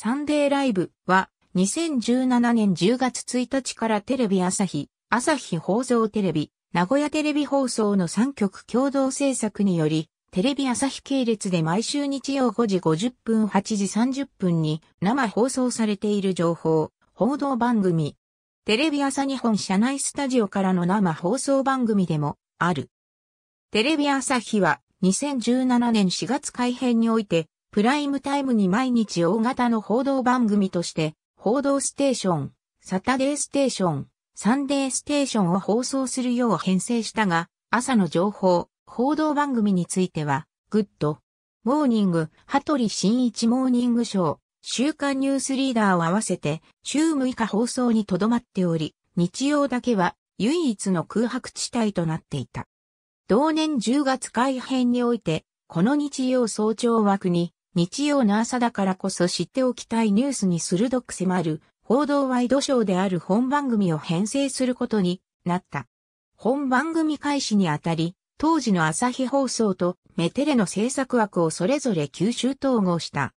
サンデーライブは2017年10月1日からテレビ朝日、朝日放送テレビ、名古屋テレビ放送の3局共同制作により、テレビ朝日系列で毎週日曜5時50分8時30分に生放送されている情報、報道番組。テレビ朝日本社内スタジオからの生放送番組でもある。テレビ朝日は2017年4月改編においてプライムタイムに毎日大型の報道番組として、報道ステーション、サタデーステーション、サンデーステーションを放送するよう編成したが、朝の情報、報道番組については、グッド、モーニング、ハトリ新一モーニングショー、週刊ニュースリーダーを合わせて、週6日放送にとどまっており、日曜だけは唯一の空白地帯となっていた。同年10月改編において、この日曜早朝枠に、日曜の朝だからこそ知っておきたいニュースに鋭く迫る報道ワイドショーである本番組を編成することになった。本番組開始にあたり、当時の朝日放送とメテレの制作枠をそれぞれ吸収統合した。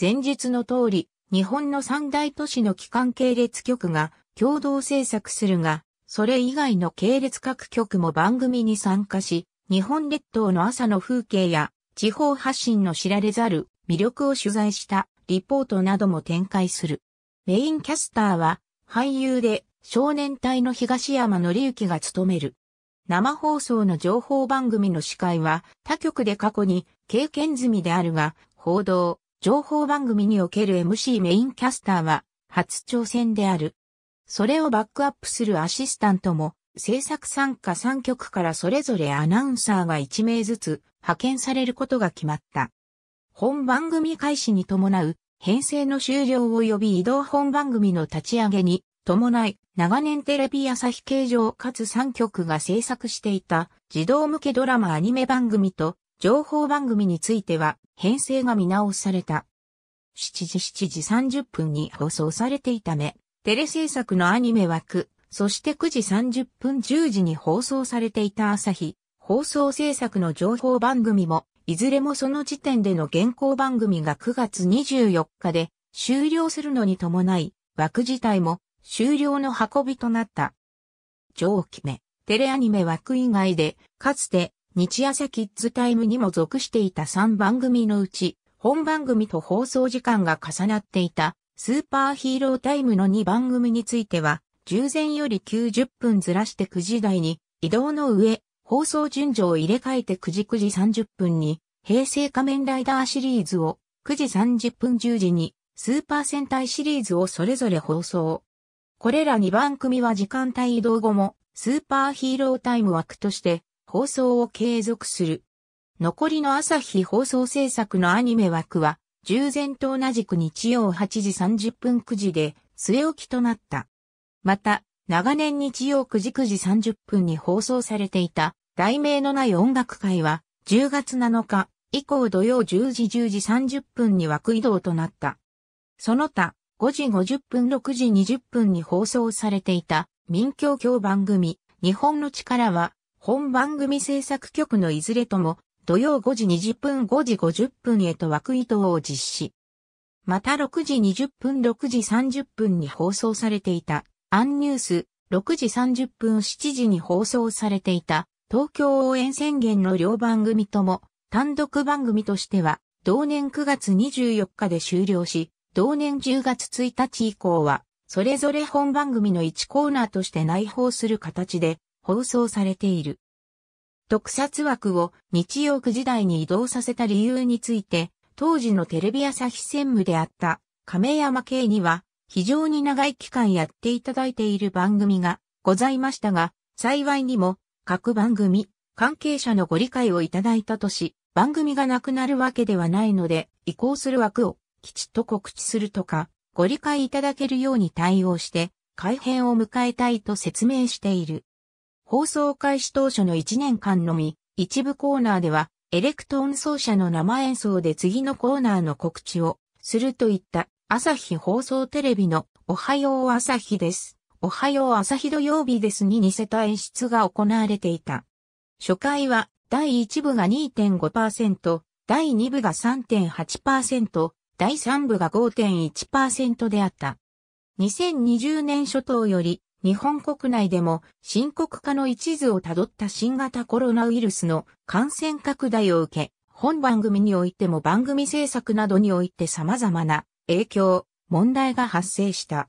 前述の通り、日本の三大都市の機関系列局が共同制作するが、それ以外の系列各局も番組に参加し、日本列島の朝の風景や地方発信の知られざる魅力を取材したリポートなども展開する。メインキャスターは俳優で少年隊の東山紀之が務める。生放送の情報番組の司会は他局で過去に経験済みであるが、報道、情報番組における MC メインキャスターは初挑戦である。それをバックアップするアシスタントも制作参加3局からそれぞれアナウンサーが1名ずつ派遣されることが決まった。本番組開始に伴う編成の終了及び移動本番組の立ち上げに伴い、長年テレビ朝日形状かつ3局が制作していた児童向けドラマアニメ番組と情報番組については編成が見直された。7時7時30分に放送されていため、テレ制作のアニメ枠、そして9時30分10時に放送されていた朝日、放送制作の情報番組も、いずれもその時点での現行番組が9月24日で終了するのに伴い、枠自体も終了の運びとなった。上記目、テレアニメ枠以外で、かつて日朝キッズタイムにも属していた3番組のうち、本番組と放送時間が重なっていたスーパーヒーロータイムの2番組については、従前より90分ずらして9時台に移動の上、放送順序を入れ替えて9時9時30分に、平成仮面ライダーシリーズを、9時30分10時に、スーパー戦隊シリーズをそれぞれ放送。これら2番組は時間帯移動後も、スーパーヒーロータイム枠として、放送を継続する。残りの朝日放送制作のアニメ枠は、従前と同じく日曜8時30分9時で、据え置きとなった。また、長年日曜9時9時30分に放送されていた、題名のない音楽会は、10月7日以降土曜10時10時30分に枠移動となった。その他、5時50分6時20分に放送されていた民協協番組、日本の力は、本番組制作局のいずれとも、土曜5時20分5時50分へと枠移動を実施。また6時20分6時30分に放送されていた、アンニュース、6時30分7時に放送されていた、東京応援宣言の両番組とも、単独番組としては、同年9月24日で終了し、同年10月1日以降は、それぞれ本番組の1コーナーとして内包する形で放送されている。特撮枠を日曜9時台に移動させた理由について、当時のテレビ朝日専務であった亀山慶には非常に長い期間やっていただいている番組がございましたが、幸いにも各番組、関係者のご理解をいただいたとし、番組がなくなるわけではないので、移行する枠をきちっと告知するとか、ご理解いただけるように対応して、改編を迎えたいと説明している。放送開始当初の1年間のみ、一部コーナーでは、エレクトーン奏者の生演奏で次のコーナーの告知をするといった朝日放送テレビのおはよう朝日です。おはよう朝日土曜日ですに似せた演出が行われていた。初回は、第1部が2.5%、第2部が3.8%、第3部が5.1%であった。2020年初頭より、日本国内でも深刻化の一途をたどった新型コロナウイルスの感染拡大を受け、本番組においても番組制作などにおいて様々な影響、問題が発生した。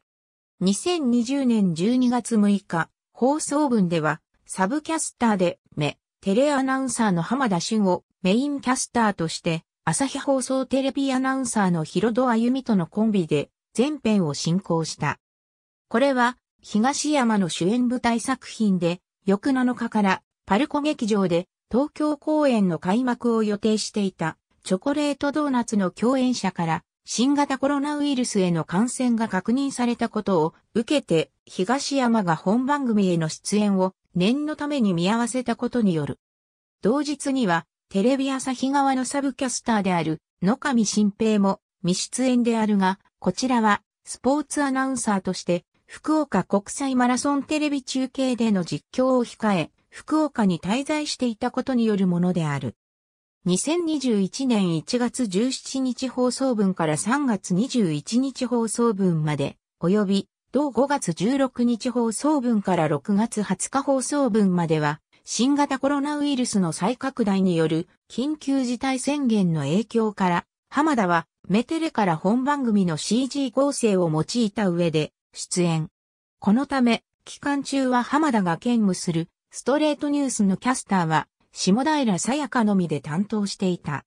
2020年12月6日、放送分では、サブキャスターで、目、テレアナウンサーの浜田俊をメインキャスターとして、朝日放送テレビアナウンサーの広戸歩美とのコンビで、全編を進行した。これは、東山の主演舞台作品で、翌7日からパルコ劇場で東京公演の開幕を予定していたチョコレートドーナツの共演者から新型コロナウイルスへの感染が確認されたことを受けて東山が本番組への出演を念のために見合わせたことによる。同日にはテレビ朝日側のサブキャスターである野上新平も未出演であるが、こちらはスポーツアナウンサーとして福岡国際マラソンテレビ中継での実況を控え、福岡に滞在していたことによるものである。2021年1月17日放送分から3月21日放送分まで、及び、同5月16日放送分から6月20日放送分までは、新型コロナウイルスの再拡大による緊急事態宣言の影響から、浜田はメテレから本番組の CG 合成を用いた上で出演。このため、期間中は浜田が兼務するストレートニュースのキャスターは下平さやかのみで担当していた。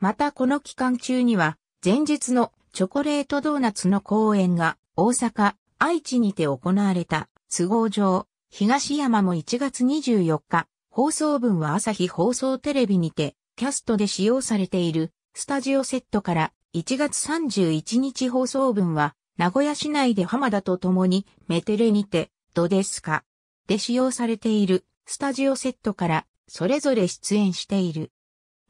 またこの期間中には、前日のチョコレートドーナツの公演が大阪、愛知にて行われた都合上、東山も1月24日、放送分は朝日放送テレビにて、キャストで使用されているスタジオセットから1月31日放送分は、名古屋市内で浜田と共にメテレにて、どですかで使用されているスタジオセットからそれぞれ出演している。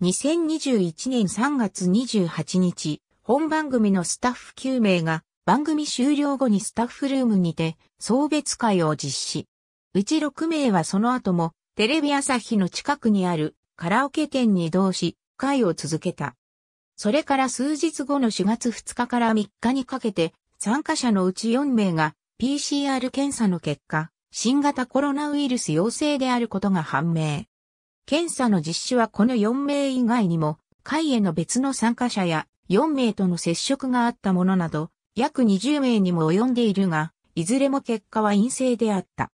2021年3月28日、本番組のスタッフ9名が番組終了後にスタッフルームにて送別会を実施。うち6名はその後もテレビ朝日の近くにあるカラオケ店に移動し、会を続けた。それから数日後の4月2日から3日にかけて、参加者のうち4名が PCR 検査の結果、新型コロナウイルス陽性であることが判明。検査の実施はこの4名以外にも、会への別の参加者や4名との接触があったものなど、約20名にも及んでいるが、いずれも結果は陰性であった。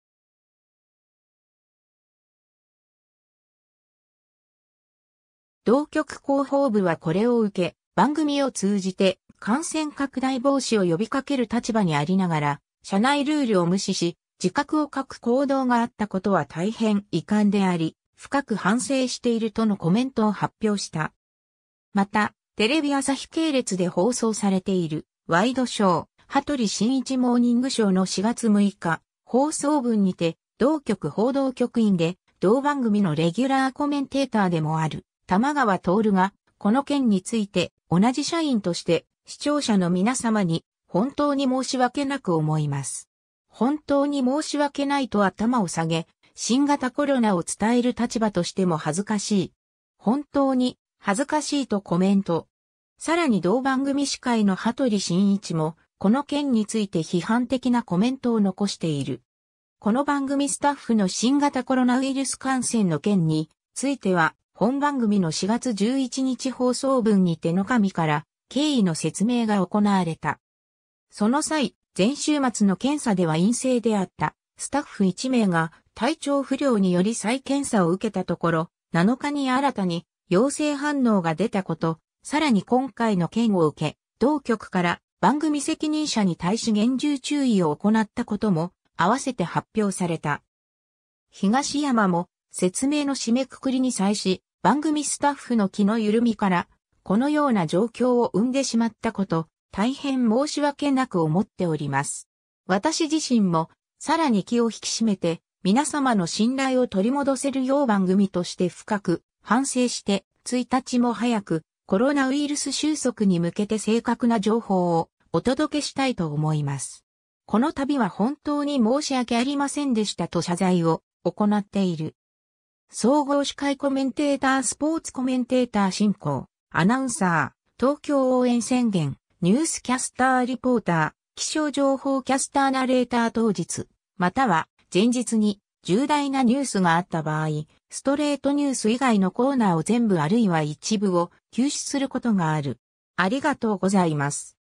同局広報部はこれを受け、番組を通じて感染拡大防止を呼びかける立場にありながら、社内ルールを無視し、自覚を欠く行動があったことは大変遺憾であり、深く反省しているとのコメントを発表した。また、テレビ朝日系列で放送されているワイドショー、トリ新一モーニングショーの4月6日、放送分にて、同局報道局員で、同番組のレギュラーコメンテーターでもある、玉川徹が、この件について、同じ社員として、視聴者の皆様に、本当に申し訳なく思います。本当に申し訳ないと頭を下げ、新型コロナを伝える立場としても恥ずかしい。本当に恥ずかしいとコメント。さらに同番組司会の羽鳥慎一も、この件について批判的なコメントを残している。この番組スタッフの新型コロナウイルス感染の件については、本番組の4月11日放送分にての紙から経緯の説明が行われた。その際、前週末の検査では陰性であったスタッフ1名が体調不良により再検査を受けたところ、7日に新たに陽性反応が出たこと、さらに今回の件を受け、同局から番組責任者に対し厳重注意を行ったことも合わせて発表された。東山も説明の締めくくりに際し、番組スタッフの気の緩みから、このような状況を生んでしまったこと、大変申し訳なく思っております。私自身も、さらに気を引き締めて、皆様の信頼を取り戻せるよう番組として深く反省して、1日も早くコロナウイルス収束に向けて正確な情報をお届けしたいと思います。この度は本当に申し訳ありませんでしたと謝罪を行っている。総合司会コメンテータースポーツコメンテーター進行、アナウンサー、東京応援宣言、ニュースキャスターリポーター、気象情報キャスターナレーター当日、または前日に重大なニュースがあった場合、ストレートニュース以外のコーナーを全部あるいは一部を休止することがある。ありがとうございます。